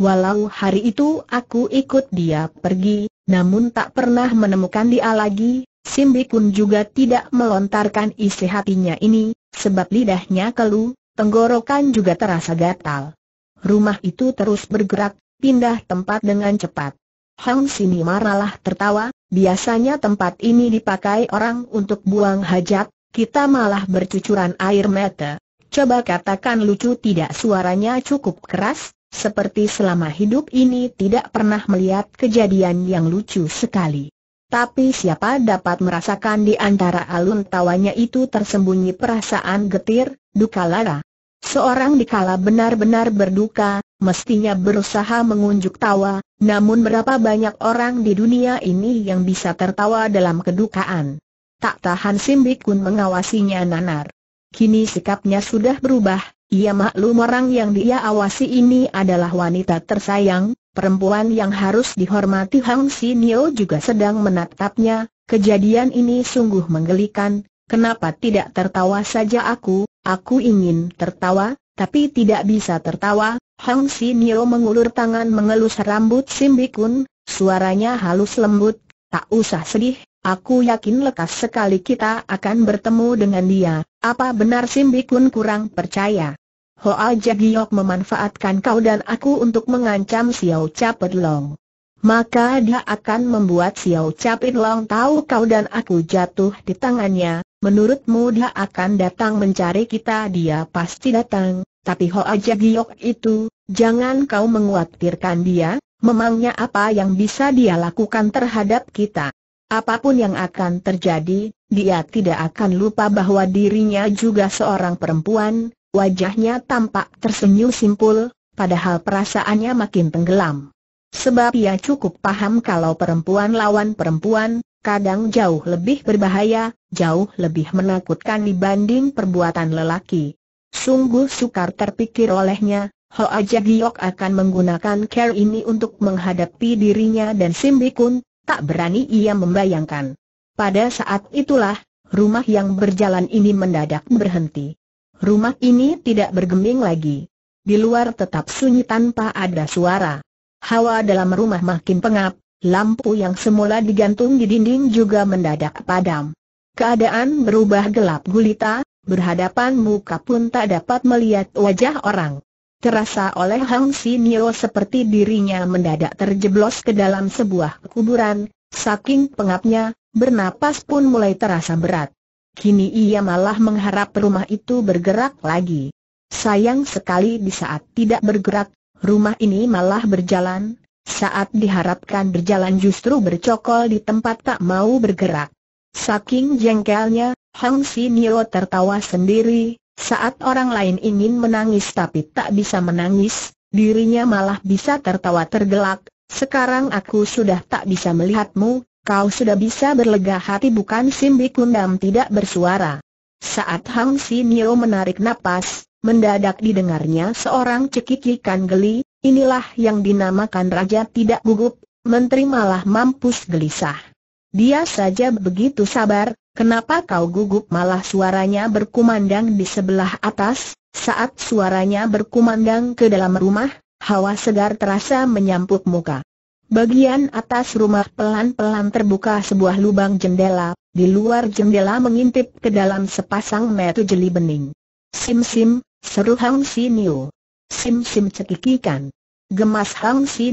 Walau hari itu aku ikut dia pergi, namun tak pernah menemukan dia lagi, Simbi pun juga tidak melontarkan isi hatinya ini, sebab lidahnya kelu, tenggorokan juga terasa gatal. Rumah itu terus bergerak, pindah tempat dengan cepat. Hang Sini marahlah tertawa, biasanya tempat ini dipakai orang untuk buang hajat, kita malah bercucuran air mata. Coba katakan lucu tidak suaranya cukup keras, seperti selama hidup ini tidak pernah melihat kejadian yang lucu sekali. Tapi siapa dapat merasakan di antara alun tawanya itu tersembunyi perasaan getir, duka lara. Seorang dikala benar-benar berduka, mestinya berusaha mengunjuk tawa, namun berapa banyak orang di dunia ini yang bisa tertawa dalam kedukaan. Tak tahan Simbikun mengawasinya nanar. Kini sikapnya sudah berubah, ia maklum orang yang dia awasi ini adalah wanita tersayang, perempuan yang harus dihormati Hang Nio juga sedang menatapnya, kejadian ini sungguh menggelikan, kenapa tidak tertawa saja aku, aku ingin tertawa, tapi tidak bisa tertawa, Hang Nio mengulur tangan mengelus rambut Simbikun, suaranya halus lembut, tak usah sedih, Aku yakin lekas sekali kita akan bertemu dengan dia. Apa benar Simbikun kurang percaya? Hoa Jagiok memanfaatkan kau dan aku untuk mengancam Xiao Long. Maka dia akan membuat Xiao Long tahu kau dan aku jatuh di tangannya. Menurutmu dia akan datang mencari kita? Dia pasti datang. Tapi Hoa Jagiok itu, jangan kau menguatirkan dia. Memangnya apa yang bisa dia lakukan terhadap kita? Apapun yang akan terjadi, dia tidak akan lupa bahwa dirinya juga seorang perempuan, Wajahnya tampak tersenyum simpul, padahal perasaannya makin tenggelam. Sebab ia cukup paham kalau perempuan lawan perempuan, kadang jauh lebih berbahaya, jauh lebih menakutkan dibanding perbuatan lelaki. Sungguh sukar terpikir olehnya, Aja Giok akan menggunakan care ini untuk menghadapi dirinya dan Simbikun, tak berani ia membayangkan. Pada saat itulah, rumah yang berjalan ini mendadak berhenti rumah ini tidak bergeming lagi. Di luar tetap sunyi tanpa ada suara. Hawa dalam rumah makin pengap, lampu yang semula digantung di dinding juga mendadak padam. Keadaan berubah gelap gulita, berhadapan muka pun tak dapat melihat wajah orang. Terasa oleh Hang Nio seperti dirinya mendadak terjeblos ke dalam sebuah kuburan, saking pengapnya, bernapas pun mulai terasa berat. Kini ia malah mengharap rumah itu bergerak lagi. Sayang sekali di saat tidak bergerak, rumah ini malah berjalan, saat diharapkan berjalan justru bercokol di tempat tak mau bergerak. Saking jengkelnya, Hang Nio tertawa sendiri, saat orang lain ingin menangis tapi tak bisa menangis, dirinya malah bisa tertawa tergelak, sekarang aku sudah tak bisa melihatmu, Kau sudah bisa berlega hati bukan Simbi Kundam tidak bersuara. Saat Hang Nio menarik napas, mendadak didengarnya seorang cekikikan geli, inilah yang dinamakan Raja Tidak Gugup, Menteri malah mampus gelisah. Dia saja begitu sabar, kenapa kau gugup malah suaranya berkumandang di sebelah atas, saat suaranya berkumandang ke dalam rumah, hawa segar terasa menyampuk muka. Bagian atas rumah pelan-pelan terbuka sebuah lubang jendela, di luar jendela mengintip ke dalam sepasang mata jeli bening. Sim Sim, seru Hang Si Niu. Sim Sim cekikikan. Gemas Hang Si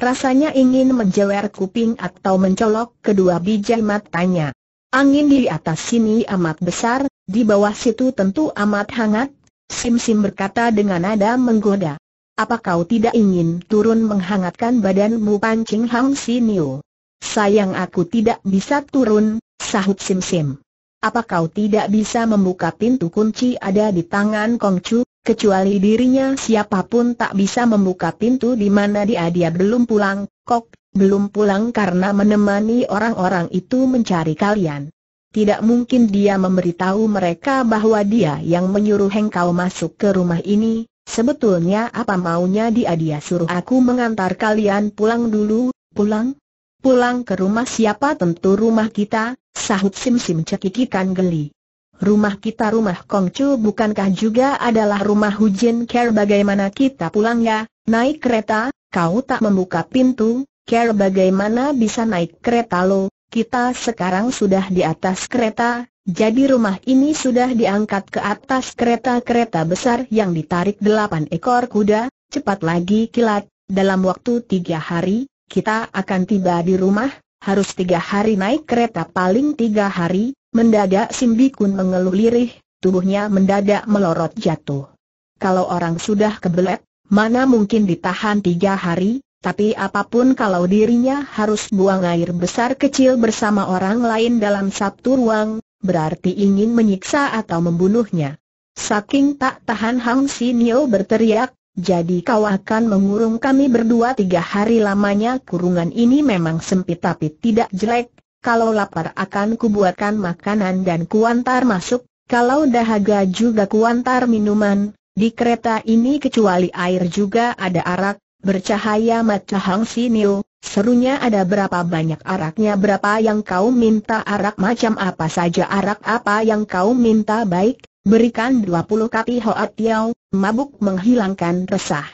rasanya ingin menjewer kuping atau mencolok kedua biji matanya. Angin di atas sini amat besar, di bawah situ tentu amat hangat, Sim Sim berkata dengan nada menggoda apa kau tidak ingin turun menghangatkan badanmu pancing Hang Niu? Sayang aku tidak bisa turun, sahut Sim Sim. Apa kau tidak bisa membuka pintu kunci ada di tangan Kong Chu? kecuali dirinya siapapun tak bisa membuka pintu di mana dia dia belum pulang, kok, belum pulang karena menemani orang-orang itu mencari kalian. Tidak mungkin dia memberitahu mereka bahwa dia yang menyuruh engkau masuk ke rumah ini, Sebetulnya apa maunya dia dia suruh aku mengantar kalian pulang dulu, pulang? Pulang ke rumah siapa tentu rumah kita, sahut Sim Sim cekikikan geli. Rumah kita rumah Kongcu bukankah juga adalah rumah Hujin Care bagaimana kita pulang ya, naik kereta, kau tak membuka pintu, Care bagaimana bisa naik kereta lo, kita sekarang sudah di atas kereta, jadi rumah ini sudah diangkat ke atas kereta-kereta besar yang ditarik delapan ekor kuda, cepat lagi kilat, dalam waktu tiga hari, kita akan tiba di rumah, harus tiga hari naik kereta paling tiga hari, mendadak Simbikun mengeluh lirih, tubuhnya mendadak melorot jatuh. Kalau orang sudah kebelet, mana mungkin ditahan tiga hari, tapi apapun kalau dirinya harus buang air besar kecil bersama orang lain dalam satu ruang, berarti ingin menyiksa atau membunuhnya. Saking tak tahan Hang Sinio berteriak, jadi kau akan mengurung kami berdua tiga hari lamanya kurungan ini memang sempit tapi tidak jelek, kalau lapar akan kubuatkan makanan dan kuantar masuk, kalau dahaga juga kuantar minuman, di kereta ini kecuali air juga ada arak, Bercahaya mata Hang siniu, serunya ada berapa banyak araknya berapa yang kau minta arak macam apa saja arak apa yang kau minta baik, berikan 20 kapi Hoa Tiao, mabuk menghilangkan resah.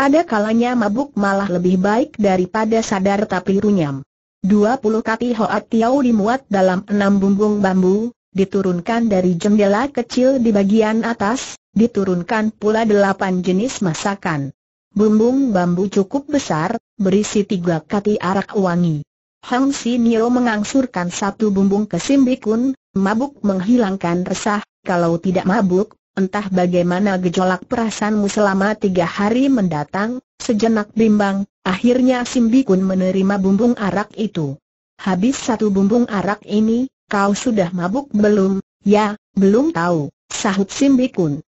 Ada kalanya mabuk malah lebih baik daripada sadar tapi runyam. 20 kapi Hoa Tiao dimuat dalam enam bumbung bambu, diturunkan dari jendela kecil di bagian atas, diturunkan pula delapan jenis masakan. Bumbung bambu cukup besar, berisi tiga kati arak wangi. Hang Si Nio mengangsurkan satu bumbung ke Simbikun, mabuk menghilangkan resah, kalau tidak mabuk, entah bagaimana gejolak perasaanmu selama tiga hari mendatang, sejenak bimbang, akhirnya Simbikun menerima bumbung arak itu. Habis satu bumbung arak ini, kau sudah mabuk belum? Ya, belum tahu, sahut Simbikun.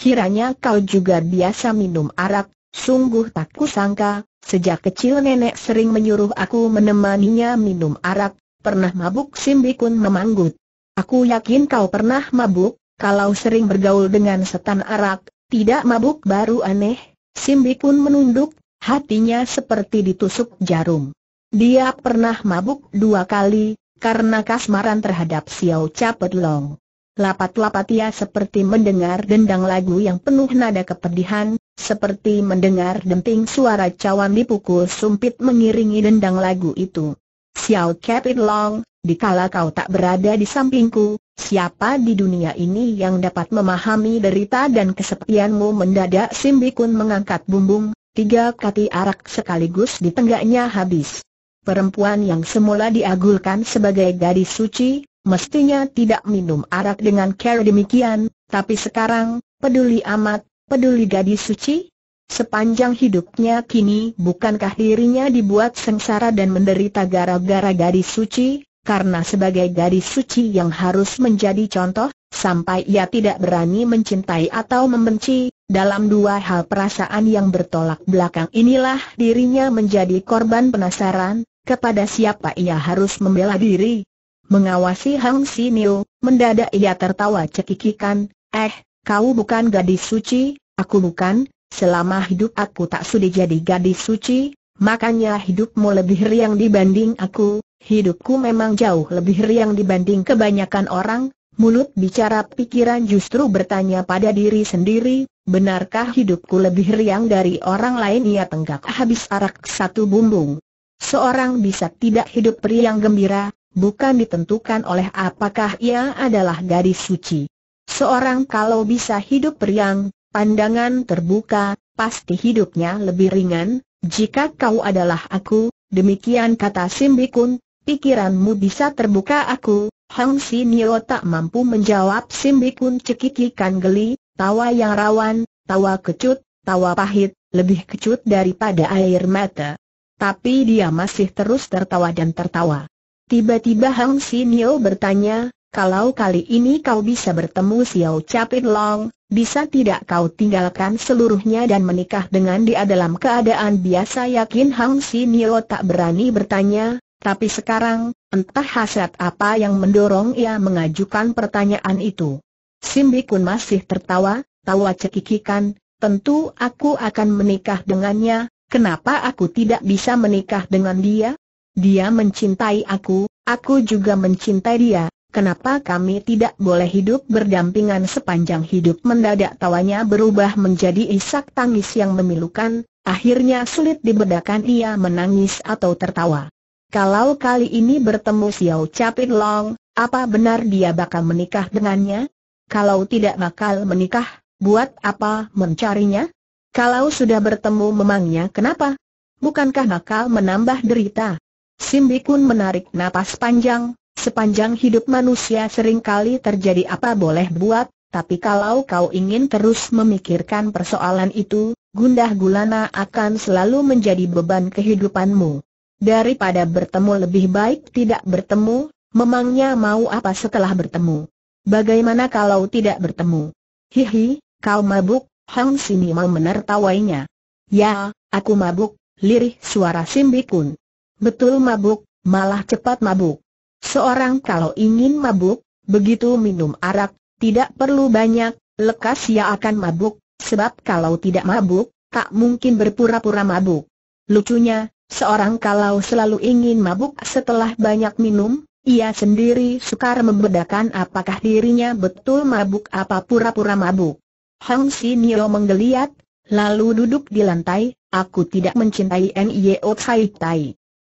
Kiranya kau juga biasa minum arak, Sungguh tak kusangka, sejak kecil nenek sering menyuruh aku menemaninya minum arak, pernah mabuk Simbikun memanggut. Aku yakin kau pernah mabuk, kalau sering bergaul dengan setan arak, tidak mabuk baru aneh, Simbikun menunduk, hatinya seperti ditusuk jarum. Dia pernah mabuk dua kali, karena kasmaran terhadap Xiao Capet Long. Lapat-lapat ia seperti mendengar dendang lagu yang penuh nada kepedihan, seperti mendengar denting suara cawan dipukul sumpit mengiringi dendang lagu itu. Xiao Capit Long, dikala kau tak berada di sampingku, siapa di dunia ini yang dapat memahami derita dan kesepianmu mendadak Simbikun mengangkat bumbung, tiga kati arak sekaligus di tenggaknya habis. Perempuan yang semula diagulkan sebagai gadis suci, mestinya tidak minum arak dengan care demikian, tapi sekarang, peduli amat, peduli gadis suci? Sepanjang hidupnya kini bukankah dirinya dibuat sengsara dan menderita gara-gara gadis suci, karena sebagai gadis suci yang harus menjadi contoh, sampai ia tidak berani mencintai atau membenci, dalam dua hal perasaan yang bertolak belakang inilah dirinya menjadi korban penasaran, kepada siapa ia harus membela diri, Mengawasi Hang Niu, mendadak ia tertawa cekikikan, eh, kau bukan gadis suci, aku bukan, selama hidup aku tak sudi jadi gadis suci, makanya hidupmu lebih riang dibanding aku, hidupku memang jauh lebih riang dibanding kebanyakan orang, mulut bicara pikiran justru bertanya pada diri sendiri, benarkah hidupku lebih riang dari orang lain ia tenggak habis arak satu bumbung. Seorang bisa tidak hidup riang gembira, bukan ditentukan oleh apakah ia adalah gadis suci. Seorang kalau bisa hidup periang, pandangan terbuka, pasti hidupnya lebih ringan, jika kau adalah aku, demikian kata Simbikun, pikiranmu bisa terbuka aku, Hang Nio tak mampu menjawab Simbikun cekikikan geli, tawa yang rawan, tawa kecut, tawa pahit, lebih kecut daripada air mata. Tapi dia masih terus tertawa dan tertawa. Tiba-tiba Hang Nio bertanya, kalau kali ini kau bisa bertemu Xiao Capit Long, bisa tidak kau tinggalkan seluruhnya dan menikah dengan dia dalam keadaan biasa yakin Hang Nio tak berani bertanya, tapi sekarang, entah hasrat apa yang mendorong ia mengajukan pertanyaan itu. Simbi Kun masih tertawa, tawa cekikikan, tentu aku akan menikah dengannya, kenapa aku tidak bisa menikah dengan dia? Dia mencintai aku, aku juga mencintai dia, kenapa kami tidak boleh hidup berdampingan sepanjang hidup mendadak tawanya berubah menjadi isak tangis yang memilukan, akhirnya sulit dibedakan ia menangis atau tertawa. Kalau kali ini bertemu Xiao Capit Long, apa benar dia bakal menikah dengannya? Kalau tidak bakal menikah, buat apa mencarinya? Kalau sudah bertemu memangnya kenapa? Bukankah bakal menambah derita? Simbikun menarik napas panjang, sepanjang hidup manusia seringkali terjadi apa boleh buat, tapi kalau kau ingin terus memikirkan persoalan itu, gundah gulana akan selalu menjadi beban kehidupanmu. Daripada bertemu lebih baik tidak bertemu, memangnya mau apa setelah bertemu? Bagaimana kalau tidak bertemu? Hihi, kau mabuk, Hang Sini mau menertawainya. Ya, aku mabuk, lirih suara Simbikun. Betul mabuk, malah cepat mabuk. Seorang kalau ingin mabuk, begitu minum arak, tidak perlu banyak, lekas ia akan mabuk, sebab kalau tidak mabuk, tak mungkin berpura-pura mabuk. Lucunya, seorang kalau selalu ingin mabuk setelah banyak minum, ia sendiri sukar membedakan apakah dirinya betul mabuk apa pura-pura mabuk. Hang Nio menggeliat, lalu duduk di lantai, aku tidak mencintai Nio Tsai Tai.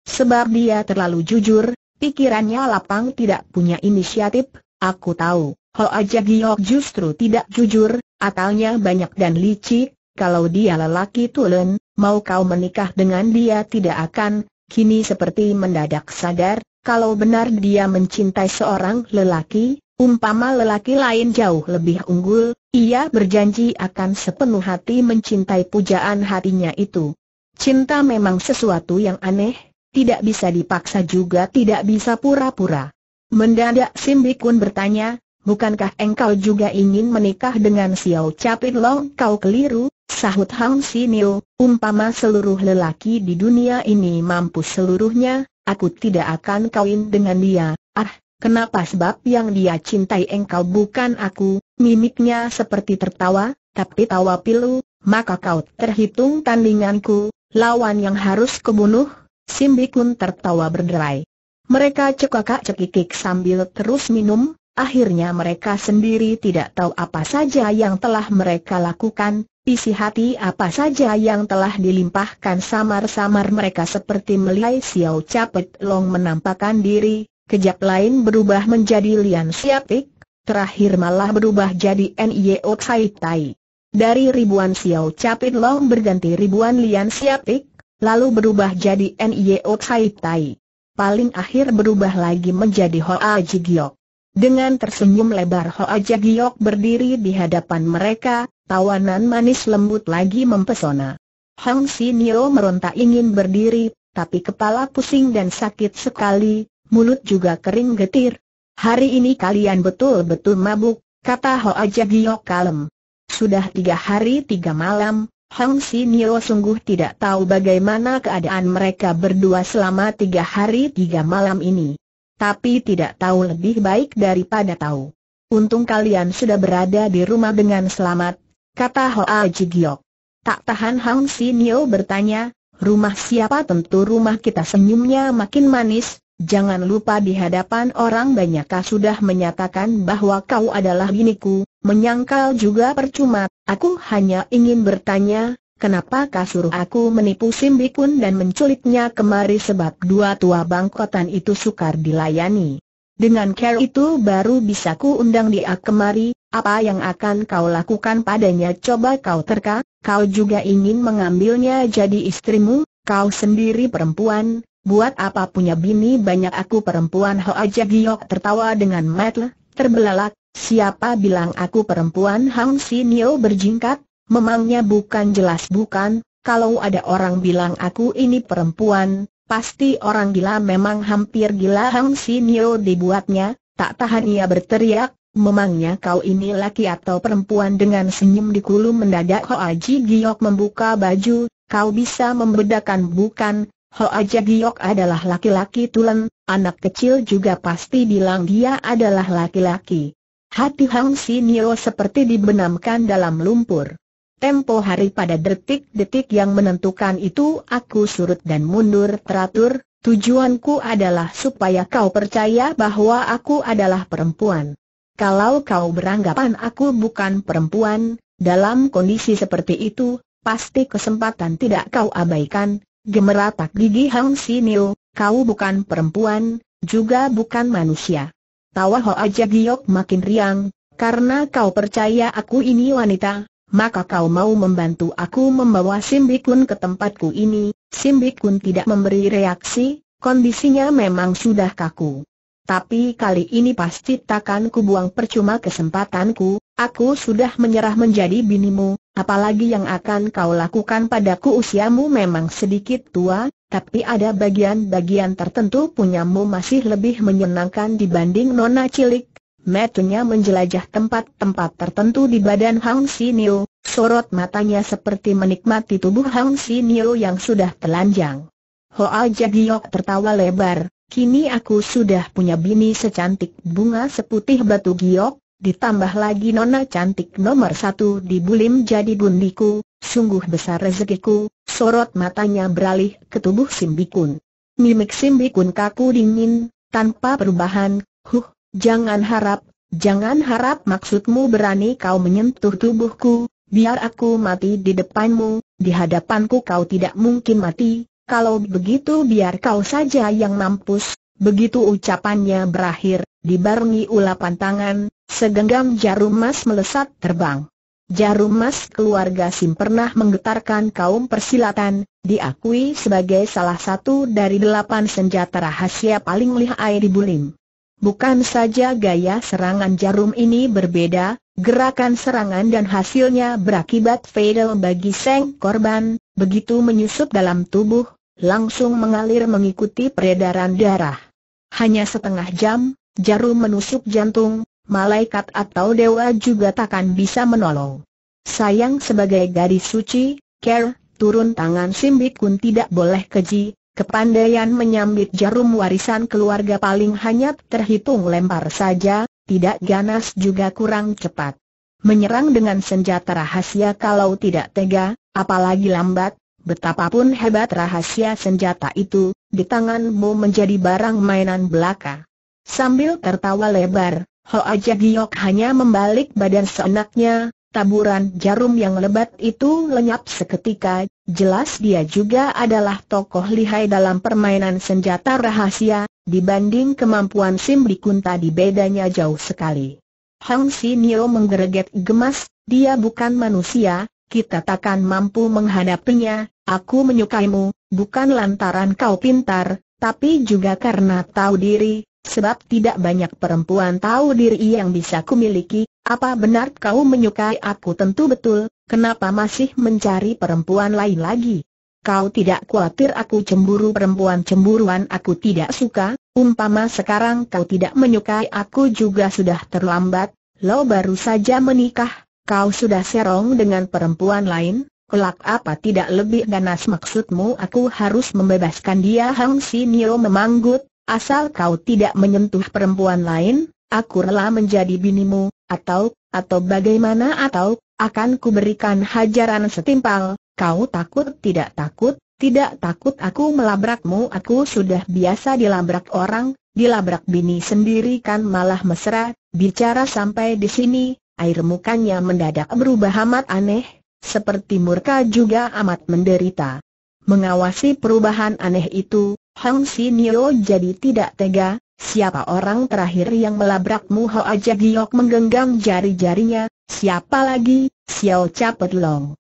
Sebab dia terlalu jujur, pikirannya lapang tidak punya inisiatif, aku tahu. Hoa Giok justru tidak jujur, akalnya banyak dan licik, kalau dia lelaki tulen, mau kau menikah dengan dia tidak akan, kini seperti mendadak sadar, kalau benar dia mencintai seorang lelaki, umpama lelaki lain jauh lebih unggul, ia berjanji akan sepenuh hati mencintai pujaan hatinya itu. Cinta memang sesuatu yang aneh, tidak bisa dipaksa juga tidak bisa pura-pura. Mendadak Simbikun bertanya, bukankah engkau juga ingin menikah dengan Xiao Capit Long? Kau keliru, sahut Hang Sinio, umpama seluruh lelaki di dunia ini mampu seluruhnya, aku tidak akan kawin dengan dia, ah, kenapa sebab yang dia cintai engkau bukan aku, mimiknya seperti tertawa, tapi tawa pilu, maka kau terhitung tandinganku, lawan yang harus kebunuh, Simbi Kun tertawa berderai. Mereka cekakak cekikik sambil terus minum, akhirnya mereka sendiri tidak tahu apa saja yang telah mereka lakukan, isi hati apa saja yang telah dilimpahkan samar-samar mereka seperti melihat Xiao Capet Long menampakkan diri, kejap lain berubah menjadi Lian Siapik, terakhir malah berubah jadi N.Y.O. Tai Tai. Dari ribuan Xiao Capit Long berganti ribuan Lian Siapik, lalu berubah jadi NIO Tai Tai. Paling akhir berubah lagi menjadi Hoa Jigiok. Dengan tersenyum lebar Hoa Jigiok berdiri di hadapan mereka, tawanan manis lembut lagi mempesona. Hang Nio meronta ingin berdiri, tapi kepala pusing dan sakit sekali, mulut juga kering getir. Hari ini kalian betul-betul mabuk, kata Hoa Jagiok kalem. Sudah tiga hari tiga malam, Hong Sinyo sungguh tidak tahu bagaimana keadaan mereka berdua selama tiga hari tiga malam ini. Tapi tidak tahu lebih baik daripada tahu. Untung kalian sudah berada di rumah dengan selamat, kata Hoa Jigyok. Tak tahan Hang Sinyo bertanya, rumah siapa tentu rumah kita senyumnya makin manis, Jangan lupa di hadapan orang banyak sudah menyatakan bahwa kau adalah biniku, menyangkal juga percuma, aku hanya ingin bertanya, kenapa kau suruh aku menipu Simbikun dan menculiknya kemari sebab dua tua bangkotan itu sukar dilayani. Dengan care itu baru bisa ku undang dia kemari, apa yang akan kau lakukan padanya coba kau terka, kau juga ingin mengambilnya jadi istrimu, kau sendiri perempuan, buat apa punya bini banyak aku perempuan Hoa giok tertawa dengan metle, terbelalak, siapa bilang aku perempuan Hang si nio berjingkat, memangnya bukan jelas bukan, kalau ada orang bilang aku ini perempuan, pasti orang gila memang hampir gila Hang si nio dibuatnya, tak tahan ia berteriak, Memangnya kau ini laki atau perempuan dengan senyum di kulu mendadak Hoa aji Giok membuka baju, kau bisa membedakan bukan, aja Giok adalah laki-laki tulen, anak kecil juga pasti bilang dia adalah laki-laki. Hati Hang Si Nio seperti dibenamkan dalam lumpur. Tempo hari pada detik-detik yang menentukan itu aku surut dan mundur teratur, tujuanku adalah supaya kau percaya bahwa aku adalah perempuan. Kalau kau beranggapan aku bukan perempuan, dalam kondisi seperti itu, pasti kesempatan tidak kau abaikan, Gemeratak gigi Hang Siniu, kau bukan perempuan, juga bukan manusia. Tawa ho aja Giok makin riang, karena kau percaya aku ini wanita, maka kau mau membantu aku membawa Simbikun ke tempatku ini. Simbikun tidak memberi reaksi, kondisinya memang sudah kaku. Tapi kali ini pasti takkan kubuang percuma kesempatanku, Aku sudah menyerah menjadi binimu, apalagi yang akan kau lakukan padaku usiamu memang sedikit tua, tapi ada bagian-bagian tertentu punyamu masih lebih menyenangkan dibanding nona cilik. Metunya menjelajah tempat-tempat tertentu di badan Hang Sinio, sorot matanya seperti menikmati tubuh Hang Sinio yang sudah telanjang. Hoa Jagiok tertawa lebar, kini aku sudah punya bini secantik bunga seputih batu giok, Ditambah lagi nona cantik nomor satu di Bulim jadi bundiku, sungguh besar rezekiku, sorot matanya beralih ke tubuh Simbikun. Mimik Simbikun kaku dingin, tanpa perubahan, huh, jangan harap, jangan harap maksudmu berani kau menyentuh tubuhku, biar aku mati di depanmu, di hadapanku kau tidak mungkin mati, kalau begitu biar kau saja yang mampus, Begitu ucapannya berakhir, dibarengi ulapan tangan, segenggam jarum emas melesat terbang. Jarum emas keluarga Sim pernah menggetarkan kaum persilatan, diakui sebagai salah satu dari delapan senjata rahasia paling lihai di Bulim. Bukan saja gaya serangan jarum ini berbeda, gerakan serangan dan hasilnya berakibat fatal bagi seng korban, begitu menyusup dalam tubuh, langsung mengalir mengikuti peredaran darah. Hanya setengah jam, jarum menusuk jantung, malaikat atau dewa juga takkan bisa menolong. Sayang sebagai gadis suci, Ker, turun tangan simbikun tidak boleh keji, kepandaian menyambit jarum warisan keluarga paling hanya terhitung lempar saja, tidak ganas juga kurang cepat. Menyerang dengan senjata rahasia kalau tidak tega, apalagi lambat, Betapapun hebat rahasia senjata itu, di tanganmu menjadi barang mainan belaka. Sambil tertawa lebar, Ho Aja Giok hanya membalik badan seenaknya, taburan jarum yang lebat itu lenyap seketika, jelas dia juga adalah tokoh lihai dalam permainan senjata rahasia, dibanding kemampuan Sim tadi bedanya jauh sekali. Hang Nio menggereget gemas, dia bukan manusia, kita takkan mampu menghadapinya, aku menyukaimu, bukan lantaran kau pintar, tapi juga karena tahu diri, sebab tidak banyak perempuan tahu diri yang bisa kumiliki, apa benar kau menyukai aku tentu betul, kenapa masih mencari perempuan lain lagi? Kau tidak khawatir aku cemburu perempuan cemburuan aku tidak suka, umpama sekarang kau tidak menyukai aku juga sudah terlambat, lo baru saja menikah, Kau sudah serong dengan perempuan lain, kelak apa tidak lebih ganas maksudmu aku harus membebaskan dia Hang Nio memanggut, asal kau tidak menyentuh perempuan lain, aku rela menjadi binimu, atau, atau bagaimana atau, akan kuberikan hajaran setimpal, kau takut tidak takut, tidak takut aku melabrakmu aku sudah biasa dilabrak orang, dilabrak bini sendiri kan malah mesra, bicara sampai di sini, air mukanya mendadak berubah amat aneh, seperti murka juga amat menderita. Mengawasi perubahan aneh itu, Hang Sinio jadi tidak tega, siapa orang terakhir yang melabrakmu Hoa Jagiok menggenggam jari-jarinya, siapa lagi, Xiao Capet Long.